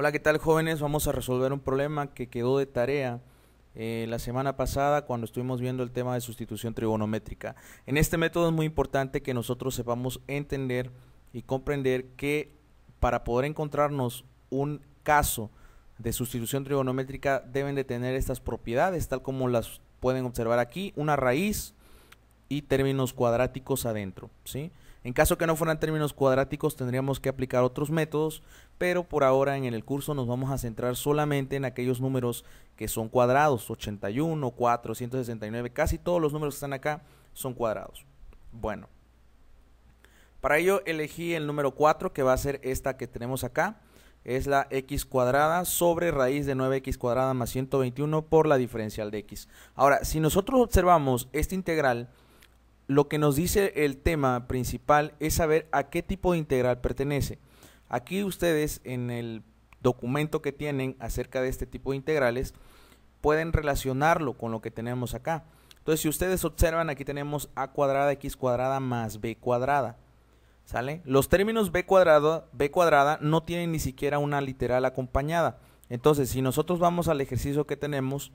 Hola, ¿qué tal jóvenes? Vamos a resolver un problema que quedó de tarea eh, la semana pasada cuando estuvimos viendo el tema de sustitución trigonométrica. En este método es muy importante que nosotros sepamos entender y comprender que para poder encontrarnos un caso de sustitución trigonométrica deben de tener estas propiedades, tal como las pueden observar aquí, una raíz y términos cuadráticos adentro, ¿sí? En caso que no fueran términos cuadráticos, tendríamos que aplicar otros métodos, pero por ahora en el curso nos vamos a centrar solamente en aquellos números que son cuadrados, 81, 4, 169, casi todos los números que están acá son cuadrados. Bueno, para ello elegí el número 4, que va a ser esta que tenemos acá, es la x cuadrada sobre raíz de 9x cuadrada más 121 por la diferencial de x. Ahora, si nosotros observamos esta integral, lo que nos dice el tema principal es saber a qué tipo de integral pertenece. Aquí ustedes en el documento que tienen acerca de este tipo de integrales pueden relacionarlo con lo que tenemos acá. Entonces, si ustedes observan, aquí tenemos a cuadrada x cuadrada más b cuadrada. ¿Sale? Los términos b cuadrada, b cuadrada no tienen ni siquiera una literal acompañada. Entonces, si nosotros vamos al ejercicio que tenemos,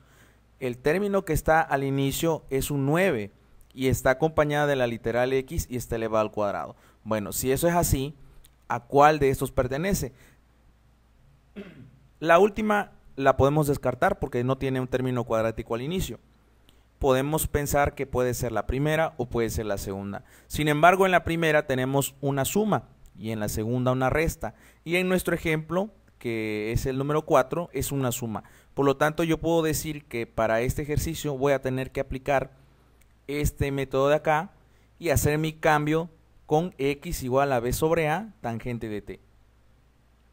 el término que está al inicio es un 9 y está acompañada de la literal x y está elevada al cuadrado. Bueno, si eso es así, ¿a cuál de estos pertenece? La última la podemos descartar porque no tiene un término cuadrático al inicio. Podemos pensar que puede ser la primera o puede ser la segunda. Sin embargo, en la primera tenemos una suma y en la segunda una resta. Y en nuestro ejemplo, que es el número 4, es una suma. Por lo tanto, yo puedo decir que para este ejercicio voy a tener que aplicar este método de acá y hacer mi cambio con x igual a b sobre a tangente de t.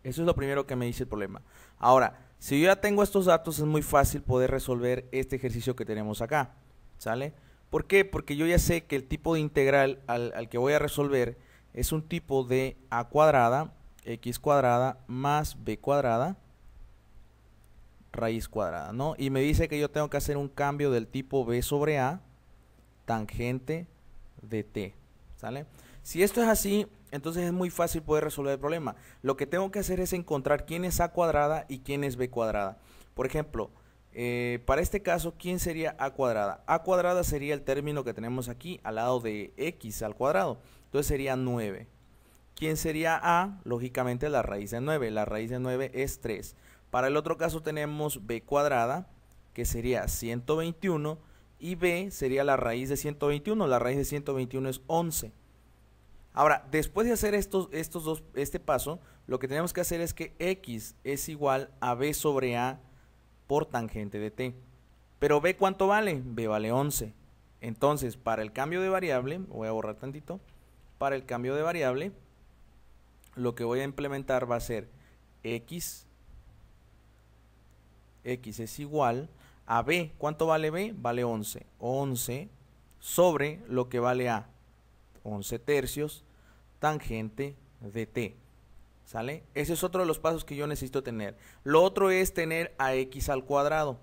Eso es lo primero que me dice el problema. Ahora, si yo ya tengo estos datos, es muy fácil poder resolver este ejercicio que tenemos acá. ¿Sale? ¿Por qué? Porque yo ya sé que el tipo de integral al, al que voy a resolver es un tipo de a cuadrada, x cuadrada más b cuadrada, raíz cuadrada, ¿no? Y me dice que yo tengo que hacer un cambio del tipo b sobre a, tangente de t. ¿Sale? Si esto es así, entonces es muy fácil poder resolver el problema. Lo que tengo que hacer es encontrar quién es a cuadrada y quién es b cuadrada. Por ejemplo, eh, para este caso, ¿quién sería a cuadrada? A cuadrada sería el término que tenemos aquí al lado de x al cuadrado. Entonces sería 9. ¿Quién sería a? Lógicamente la raíz de 9. La raíz de 9 es 3. Para el otro caso tenemos b cuadrada, que sería 121 y b sería la raíz de 121. La raíz de 121 es 11. Ahora, después de hacer estos, estos dos, este paso, lo que tenemos que hacer es que x es igual a b sobre a por tangente de t. Pero b cuánto vale? b vale 11. Entonces, para el cambio de variable, voy a borrar tantito, para el cambio de variable, lo que voy a implementar va a ser x, x es igual a B. ¿Cuánto vale B? Vale 11. 11 sobre lo que vale A. 11 tercios tangente de T. ¿Sale? Ese es otro de los pasos que yo necesito tener. Lo otro es tener a X al cuadrado.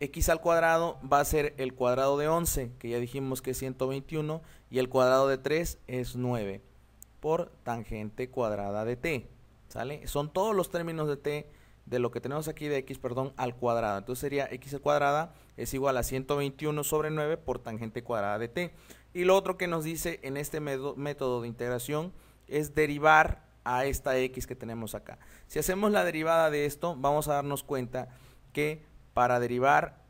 X al cuadrado va a ser el cuadrado de 11, que ya dijimos que es 121, y el cuadrado de 3 es 9, por tangente cuadrada de T. ¿Sale? Son todos los términos de T de lo que tenemos aquí de x, perdón, al cuadrado. Entonces sería x al cuadrada es igual a 121 sobre 9 por tangente cuadrada de t. Y lo otro que nos dice en este método de integración es derivar a esta x que tenemos acá. Si hacemos la derivada de esto, vamos a darnos cuenta que para derivar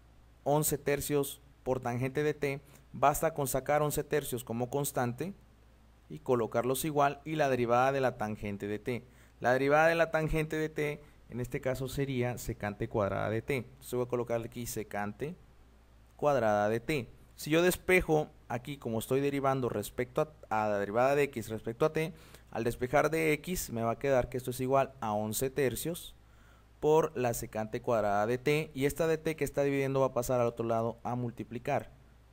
11 tercios por tangente de t, basta con sacar 11 tercios como constante y colocarlos igual y la derivada de la tangente de t. La derivada de la tangente de t en este caso sería secante cuadrada de t. Entonces voy a colocar aquí secante cuadrada de t. Si yo despejo aquí como estoy derivando respecto a, la derivada de x respecto a t, al despejar de x me va a quedar que esto es igual a 11 tercios por la secante cuadrada de t y esta de t que está dividiendo va a pasar al otro lado a multiplicar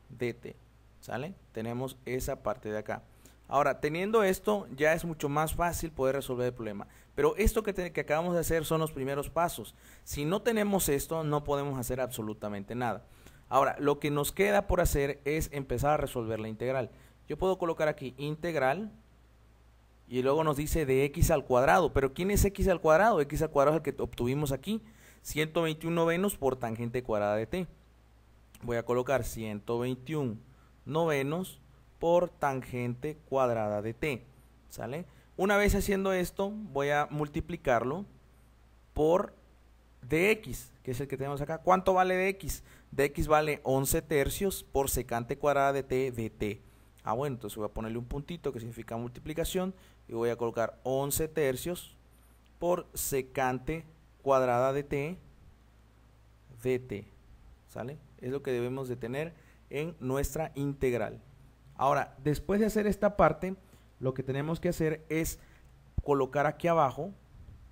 dt. ¿Sale? Tenemos esa parte de acá. Ahora, teniendo esto, ya es mucho más fácil poder resolver el problema. Pero esto que, acabamos de hacer son los primeros pasos. Si no tenemos esto, no podemos hacer absolutamente nada. Ahora, lo que nos queda por hacer es empezar a resolver la integral. Yo puedo colocar aquí integral y luego nos dice de x al cuadrado. Pero ¿quién es x al cuadrado? x al cuadrado es el que obtuvimos aquí. 121 novenos por tangente cuadrada de t. Voy a colocar 121 novenos por tangente cuadrada de t. ¿Sale? Una vez haciendo esto, voy a multiplicarlo por dx, que es el que tenemos acá. ¿Cuánto vale dx? dx vale 11 tercios por secante cuadrada de t de t. Ah, bueno, entonces voy a ponerle un puntito que significa multiplicación y voy a colocar 11 tercios por secante cuadrada de t de t. ¿Sale? Es lo que debemos de tener en nuestra integral. Ahora, después de hacer esta parte, lo que tenemos que hacer es colocar aquí abajo,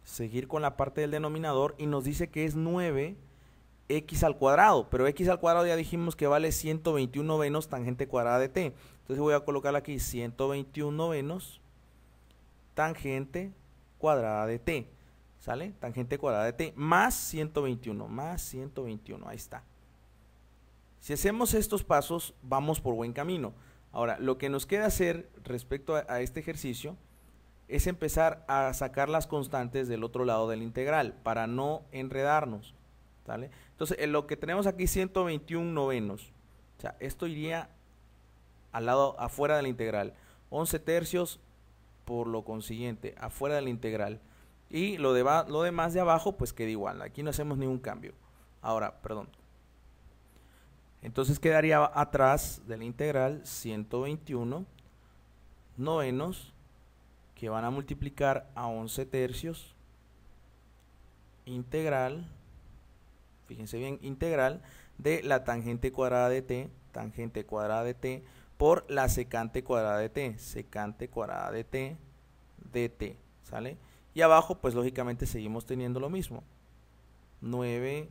seguir con la parte del denominador y nos dice que es 9x al cuadrado, pero x al cuadrado ya dijimos que vale 121 novenos tangente cuadrada de t. Entonces voy a colocar aquí 121 novenos tangente cuadrada de t. ¿Sale? Tangente cuadrada de t más 121, más 121, ahí está. Si hacemos estos pasos, vamos por buen camino. Ahora, lo que nos queda hacer respecto a, este ejercicio es empezar a sacar las constantes del otro lado del integral para no enredarnos. Entonces, lo que tenemos aquí 121 novenos. O sea, esto iría al lado afuera de la integral. 11 tercios por lo consiguiente, afuera del integral. Y lo demás de abajo, pues queda igual. Aquí no hacemos ningún cambio. Ahora, perdón, entonces quedaría atrás de la integral 121 novenos que van a multiplicar a 11 tercios integral, fíjense bien, integral de la tangente cuadrada de t, tangente cuadrada de t, por la secante cuadrada de t, secante cuadrada de t, dt, ¿sale? Y abajo, pues lógicamente seguimos teniendo lo mismo. 9,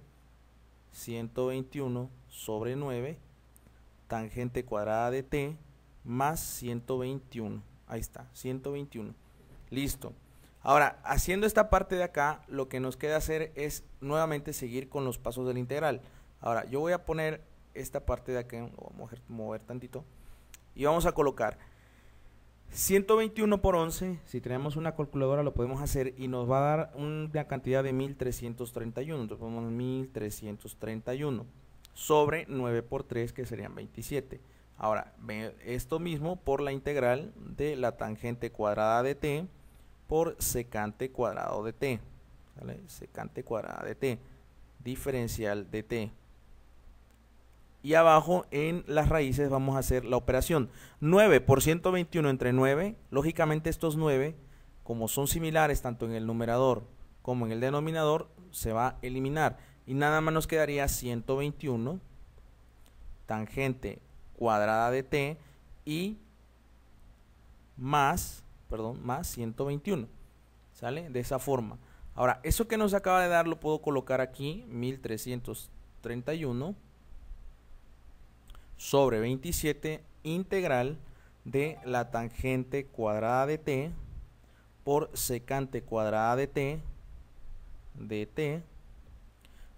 121 sobre 9 tangente cuadrada de t más 121. Ahí está, 121. Listo. Ahora, haciendo esta parte de acá, lo que nos queda hacer es nuevamente seguir con los pasos del integral. Ahora, yo voy a poner esta parte de acá, a mover, mover tantito, y vamos a colocar 121 por 11, si tenemos una calculadora lo podemos hacer y nos va a dar una cantidad de 1331, entonces ponemos 1331 sobre 9 por 3 que serían 27. Ahora, esto mismo por la integral de la tangente cuadrada de t por secante cuadrado de t. Secante cuadrada de t. Diferencial de t. Y abajo en las raíces vamos a hacer la operación. 9 por 121 entre 9. Lógicamente estos 9, como son similares tanto en el numerador como en el denominador, se va a eliminar y nada más nos quedaría 121 tangente cuadrada de t y más, perdón, más 121. ¿Sale? De esa forma. Ahora, eso que nos acaba de dar lo puedo colocar aquí, 1331 sobre 27 integral de la tangente cuadrada de t por secante cuadrada de t de t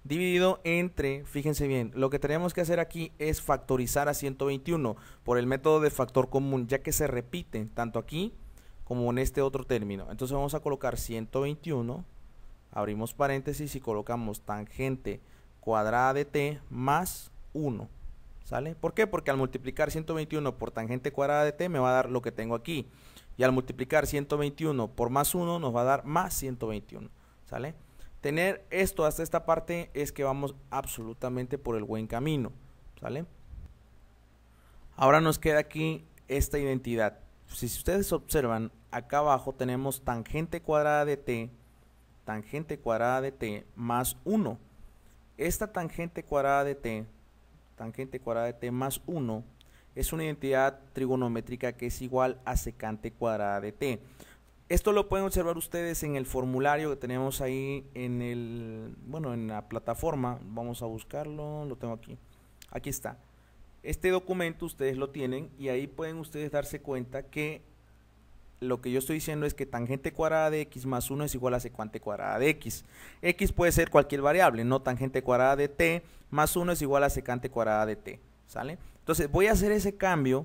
dividido entre, fíjense bien, lo que tenemos que hacer aquí es factorizar a 121 por el método de factor común, ya que se repite tanto aquí como en este otro término. Entonces vamos a colocar 121, abrimos paréntesis y colocamos tangente cuadrada de t más 1. ¿Sale? ¿Por qué? Porque al multiplicar 121 por tangente cuadrada de t me va a dar lo que tengo aquí. Y al multiplicar 121 por más 1 nos va a dar más 121. ¿Sale? tener esto hasta esta parte es que vamos absolutamente por el buen camino, ¿sale? Ahora nos queda aquí esta identidad. Si ustedes observan, acá abajo tenemos tangente cuadrada de t, tangente cuadrada de t más 1. Esta tangente cuadrada de t, tangente cuadrada de t más 1, es una identidad trigonométrica que es igual a secante cuadrada de t. Esto lo pueden observar ustedes en el formulario que tenemos ahí en el, bueno, en la plataforma. Vamos a buscarlo, lo tengo aquí. Aquí está. Este documento ustedes lo tienen y ahí pueden ustedes darse cuenta que lo que yo estoy diciendo es que tangente cuadrada de x más 1 es igual a secante cuadrada de x. x puede ser cualquier variable, no tangente cuadrada de t más 1 es igual a secante cuadrada de t. ¿Sale? Entonces voy a hacer ese cambio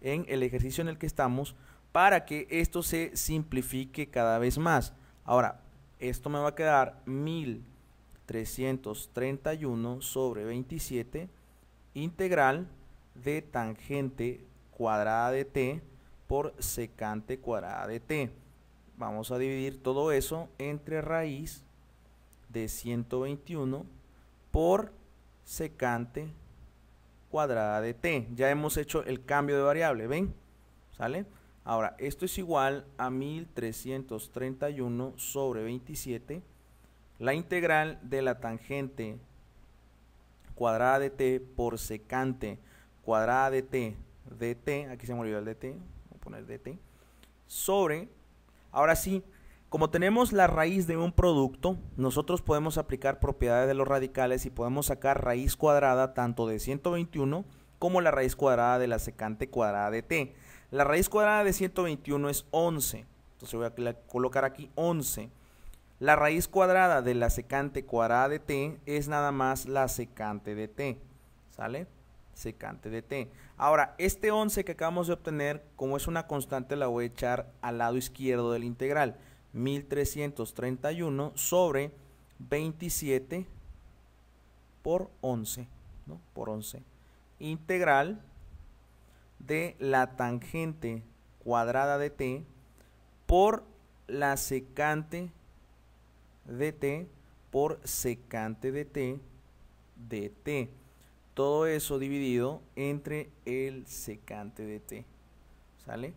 en el ejercicio en el que estamos para que esto se simplifique cada vez más. Ahora, esto me va a quedar 1331 sobre 27 integral de tangente cuadrada de t por secante cuadrada de t. Vamos a dividir todo eso entre raíz de 121 por secante cuadrada de t. Ya hemos hecho el cambio de variable, ¿ven? ¿Sale? Ahora, esto es igual a 1331 sobre 27, la integral de la tangente cuadrada de t por secante cuadrada de t dt, aquí se me olvidó el dt, voy a poner dt, sobre, ahora sí, como tenemos la raíz de un producto, nosotros podemos aplicar propiedades de los radicales y podemos sacar raíz cuadrada tanto de 121 como la raíz cuadrada de la secante cuadrada de t. La raíz cuadrada de 121 es 11. Entonces voy a colocar aquí 11. La raíz cuadrada de la secante cuadrada de t es nada más la secante de t. ¿Sale? Secante de t. Ahora, este 11 que acabamos de obtener, como es una constante, la voy a echar al lado izquierdo del integral. 1331 sobre 27 por 11. ¿no? Por 11. Integral de la tangente cuadrada de t por la secante de t por secante de t de t. Todo eso dividido entre el secante de t. ¿Sale?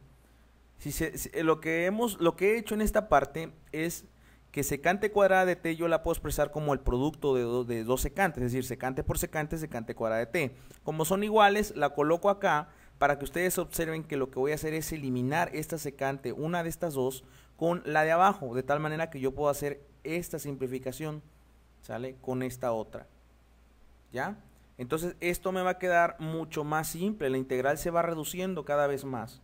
Eh, lo, que hemos, lo que he hecho en esta parte es que secante cuadrada de t yo la puedo expresar como el producto de, de dos secantes, es decir, secante por secante, secante cuadrada de t. Como son iguales, la coloco acá para que ustedes observen que lo que voy a hacer es eliminar esta secante, una de estas dos, con la de abajo, de tal manera que yo puedo hacer esta simplificación, ¿sale? Con esta otra, ¿ya? Entonces esto me va a quedar mucho más simple, la integral se va reduciendo cada vez más.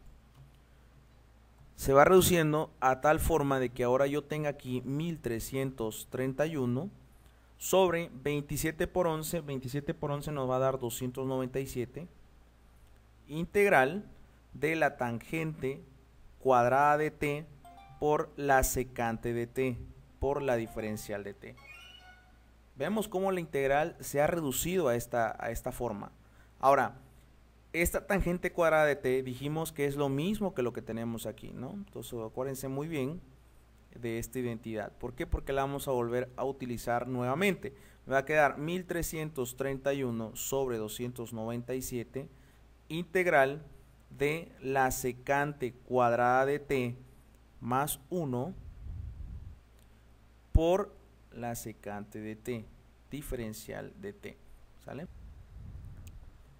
Se va reduciendo a tal forma de que ahora yo tenga aquí 1331 sobre 27 por 11, 27 por 11 nos va a dar 297 integral de la tangente cuadrada de t por la secante de t, por la diferencial de t. Vemos cómo la integral se ha reducido a esta, a esta forma. Ahora, esta tangente cuadrada de t dijimos que es lo mismo que lo que tenemos aquí, ¿no? Entonces acuérdense muy bien de esta identidad. ¿Por qué? Porque la vamos a volver a utilizar nuevamente. Me va a quedar 1331 sobre 297 integral de la secante cuadrada de t más 1 por la secante de t, diferencial de t. ¿Sale?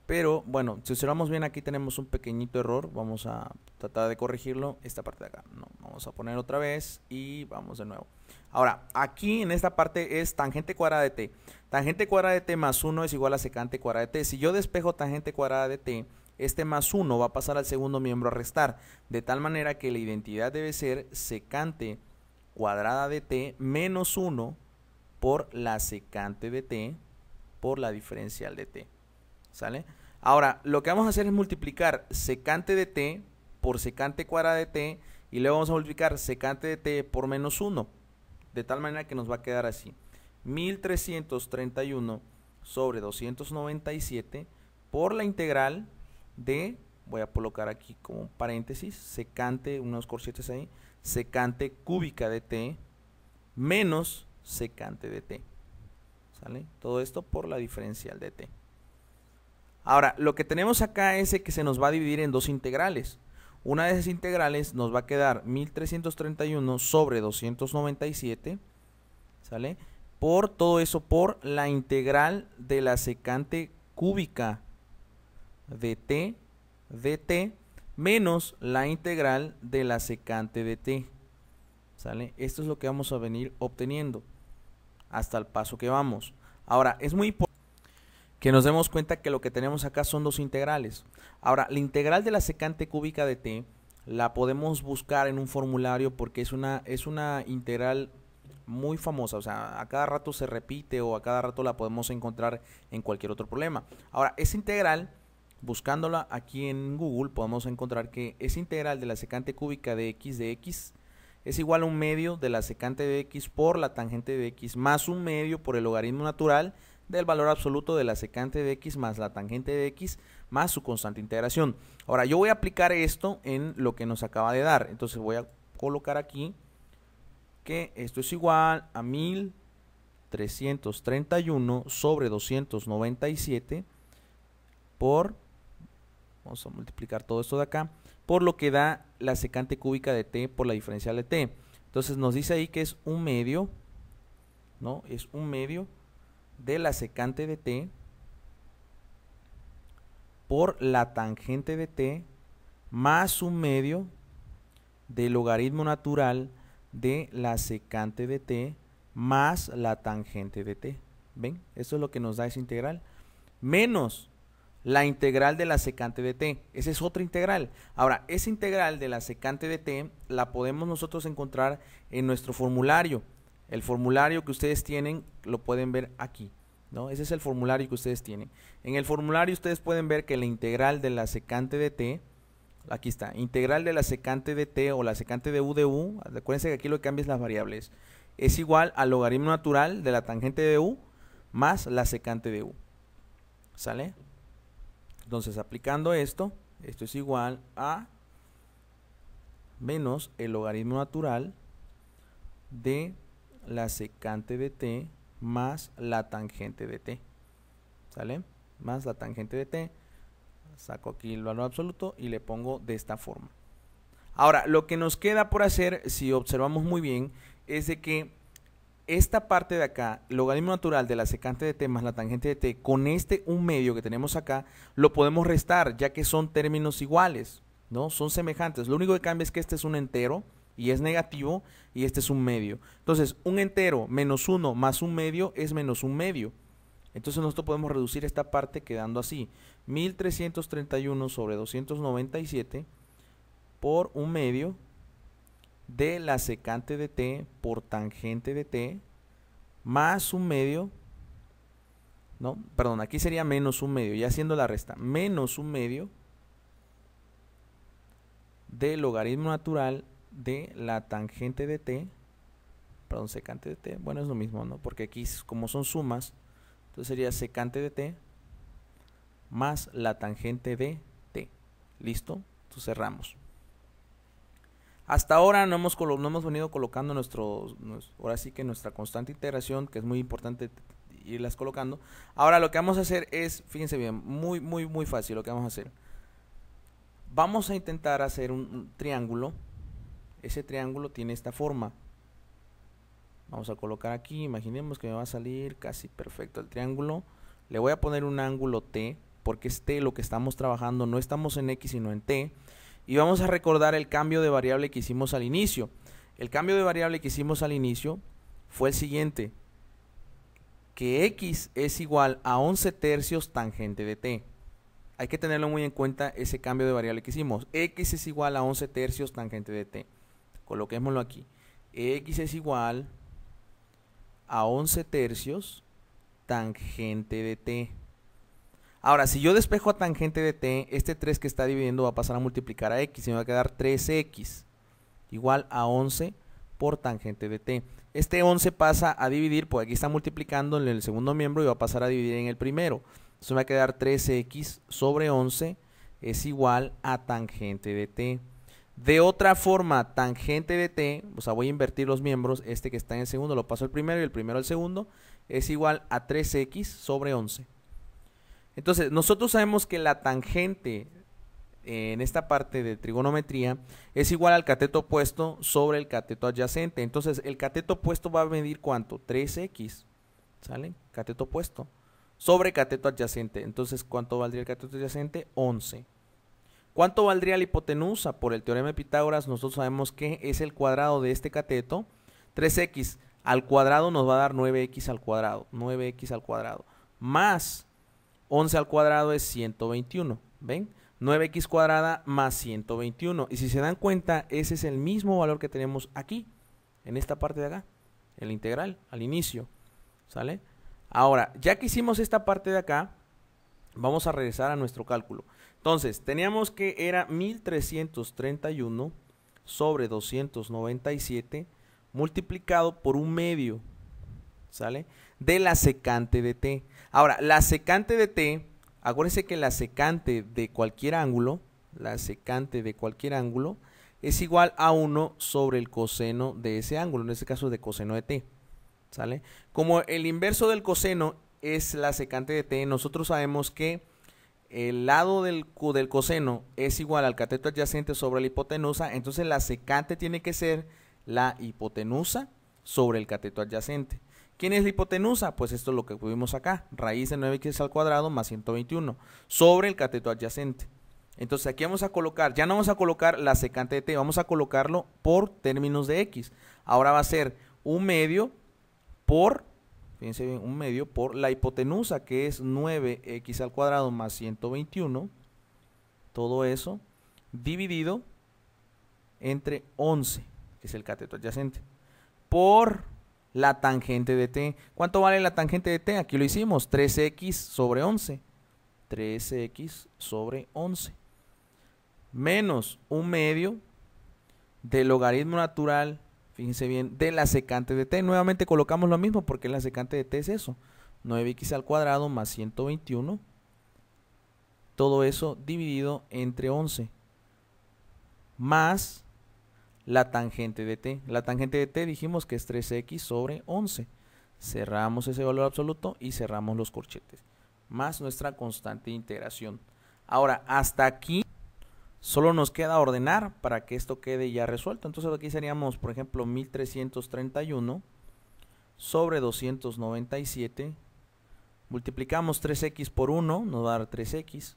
Pero bueno, si observamos bien aquí tenemos un pequeñito error, vamos a tratar de corregirlo, esta parte de acá, no, vamos a poner otra vez y vamos de nuevo. Ahora, aquí en esta parte es tangente cuadrada de t. Tangente cuadrada de t más 1 es igual a secante cuadrada de t. Si yo despejo tangente cuadrada de t, este más uno va a pasar al segundo miembro a restar, de tal manera que la identidad debe ser secante cuadrada de t menos 1 por la secante de t por la diferencial de t. ¿Sale? Ahora, lo que vamos a hacer es multiplicar secante de t por secante cuadrada de t y luego vamos a multiplicar secante de t por menos 1, de tal manera que nos va a quedar así. 1331 sobre 297 por la integral de, voy a colocar aquí como paréntesis, secante, unos corchetes ahí, secante cúbica de T menos secante de T. ¿Sale? Todo esto por la diferencial de T. Ahora, lo que tenemos acá es que se nos va a dividir en dos integrales. Una de esas integrales nos va a quedar 1331 sobre 297, ¿sale? Por todo eso, por la integral de la secante cúbica de t dt menos la integral de la secante de t. ¿Sale? Esto es lo que vamos a venir obteniendo hasta el paso que vamos. Ahora, es muy importante que nos demos cuenta que lo que tenemos acá son dos integrales. Ahora, la integral de la secante cúbica de t la podemos buscar en un formulario porque es una, es una integral muy famosa, o sea, a cada rato se repite o a cada rato la podemos encontrar en cualquier otro problema. Ahora, esa integral Buscándola aquí en Google podemos encontrar que es integral de la secante cúbica de x de x es igual a un medio de la secante de x por la tangente de x más un medio por el logaritmo natural del valor absoluto de la secante de x más la tangente de x más su constante integración. Ahora yo voy a aplicar esto en lo que nos acaba de dar. Entonces voy a colocar aquí que esto es igual a 1331 sobre 297 por Vamos a multiplicar todo esto de acá, por lo que da la secante cúbica de t por la diferencial de t. Entonces nos dice ahí que es un medio, ¿no? Es un medio de la secante de t por la tangente de t más un medio del logaritmo natural de la secante de t más la tangente de t. ¿Ven? eso es lo que nos da esa integral. Menos la integral de la secante de t. Esa es otra integral. Ahora, esa integral de la secante de t la podemos nosotros encontrar en nuestro formulario. El formulario que ustedes tienen lo pueden ver aquí. ¿no? Ese es el formulario que ustedes tienen. En el formulario ustedes pueden ver que la integral de la secante de t, aquí está, integral de la secante de t o la secante de u de u, acuérdense que aquí lo que cambia es las variables, es igual al logaritmo natural de la tangente de u más la secante de u. ¿Sale? Entonces, aplicando esto, esto es igual a menos el logaritmo natural de la secante de t más la tangente de t. ¿Sale? Más la tangente de t. Saco aquí el valor absoluto y le pongo de esta forma. Ahora, lo que nos queda por hacer, si observamos muy bien, es de que esta parte de acá, logaritmo natural de la secante de t más la tangente de t, con este un medio que tenemos acá, lo podemos restar, ya que son términos iguales, ¿no? Son semejantes. Lo único que cambia es que este es un entero y es negativo y este es un medio. Entonces, un entero menos uno más un medio es menos un medio. Entonces nosotros podemos reducir esta parte quedando así, 1331 sobre 297 por un medio de la secante de t por tangente de t más un medio, ¿no? Perdón, aquí sería menos un medio, ya haciendo la resta, menos un medio del logaritmo natural de la tangente de t, perdón, secante de t, bueno, es lo mismo, ¿no? Porque aquí como son sumas, entonces sería secante de t más la tangente de t. ¿Listo? Entonces cerramos. Hasta ahora no hemos, no hemos venido colocando ahora sí que nuestra constante integración, que es muy importante irlas colocando. Ahora lo que vamos a hacer es, fíjense bien, muy, muy, muy fácil lo que vamos a hacer. Vamos a intentar hacer un, un triángulo. Ese triángulo tiene esta forma. Vamos a colocar aquí, imaginemos que me va a salir casi perfecto el triángulo. Le voy a poner un ángulo T, porque es T lo que estamos trabajando, no estamos en X sino en T. Y vamos a recordar el cambio de variable que hicimos al inicio. El cambio de variable que hicimos al inicio fue el siguiente. Que x es igual a 11 tercios tangente de t. Hay que tenerlo muy en cuenta ese cambio de variable que hicimos. x es igual a 11 tercios tangente de t. Coloquémoslo aquí. x es igual a 11 tercios tangente de t. Ahora, si yo despejo a tangente de t, este 3 que está dividiendo va a pasar a multiplicar a x y me va a quedar 3x igual a 11 por tangente de t. Este 11 pasa a dividir, pues aquí está multiplicando en el segundo miembro y va a pasar a dividir en el primero. Entonces me va a quedar 3x sobre 11 es igual a tangente de t. De otra forma, tangente de t, o sea, voy a invertir los miembros, este que está en el segundo lo paso al primero y el primero al segundo, es igual a 3x sobre 11. Entonces, nosotros sabemos que la tangente eh, en esta parte de trigonometría es igual al cateto opuesto sobre el cateto adyacente. Entonces, el cateto opuesto va a medir cuánto? 3x, ¿sale? Cateto opuesto sobre cateto adyacente. Entonces, ¿cuánto valdría el cateto adyacente? 11. ¿Cuánto valdría la hipotenusa? Por el teorema de Pitágoras, nosotros sabemos que es el cuadrado de este cateto. 3x al cuadrado nos va a dar 9x al cuadrado. 9x al cuadrado. Más 11 al cuadrado es 121, ¿ven? 9x cuadrada más 121. Y si se dan cuenta, ese es el mismo valor que tenemos aquí, en esta parte de acá, el integral, al inicio, ¿sale? Ahora, ya que hicimos esta parte de acá, vamos a regresar a nuestro cálculo. Entonces, teníamos que era 1331 sobre 297 multiplicado por un medio, ¿sale? De la secante de T. Ahora, la secante de T, acuérdense que la secante de cualquier ángulo, la secante de cualquier ángulo, es igual a 1 sobre el coseno de ese ángulo, en este caso de coseno de T, ¿sale? Como el inverso del coseno es la secante de T, nosotros sabemos que el lado del coseno es igual al cateto adyacente sobre la hipotenusa, entonces la secante tiene que ser la hipotenusa sobre el cateto adyacente. ¿Quién es la hipotenusa? Pues esto es lo que tuvimos acá, raíz de 9x al cuadrado más 121, sobre el cateto adyacente. Entonces aquí vamos a colocar, ya no vamos a colocar la secante de t, vamos a colocarlo por términos de x. Ahora va a ser un medio por, fíjense bien, un medio por la hipotenusa que es 9x al cuadrado más 121, todo eso, dividido entre 11, que es el cateto adyacente, por la tangente de t. ¿Cuánto vale la tangente de t? Aquí lo hicimos, 3x sobre 11. 3x sobre 11. Menos un medio del logaritmo natural, fíjense bien, de la secante de t. Nuevamente colocamos lo mismo porque la secante de t es eso. 9x al cuadrado más 121. Todo eso dividido entre 11. Más la tangente de t. La tangente de t dijimos que es 3x sobre 11. Cerramos ese valor absoluto y cerramos los corchetes. Más nuestra constante de integración. Ahora, hasta aquí solo nos queda ordenar para que esto quede ya resuelto. Entonces aquí seríamos, por ejemplo, 1331 sobre 297. Multiplicamos 3x por 1, nos va a dar 3x.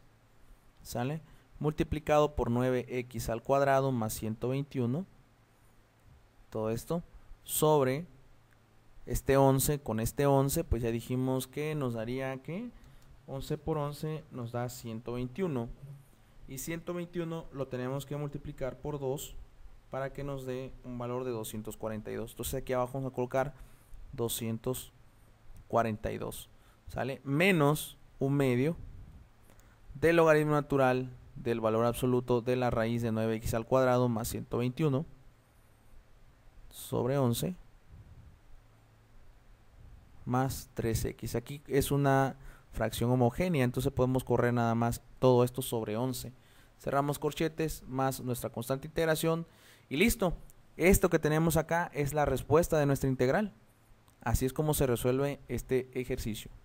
¿Sale? Multiplicado por 9x al cuadrado más 121 todo esto, sobre este 11, con este 11, pues ya dijimos que nos daría que 11 por 11 nos da 121. Y 121 lo tenemos que multiplicar por 2 para que nos dé un valor de 242. Entonces aquí abajo vamos a colocar 242. ¿Sale? Menos un medio del logaritmo natural del valor absoluto de la raíz de 9x al cuadrado más 121 sobre 11 más 3x. Aquí es una fracción homogénea, entonces podemos correr nada más todo esto sobre 11. Cerramos corchetes más nuestra constante integración y listo. Esto que tenemos acá es la respuesta de nuestra integral. Así es como se resuelve este ejercicio.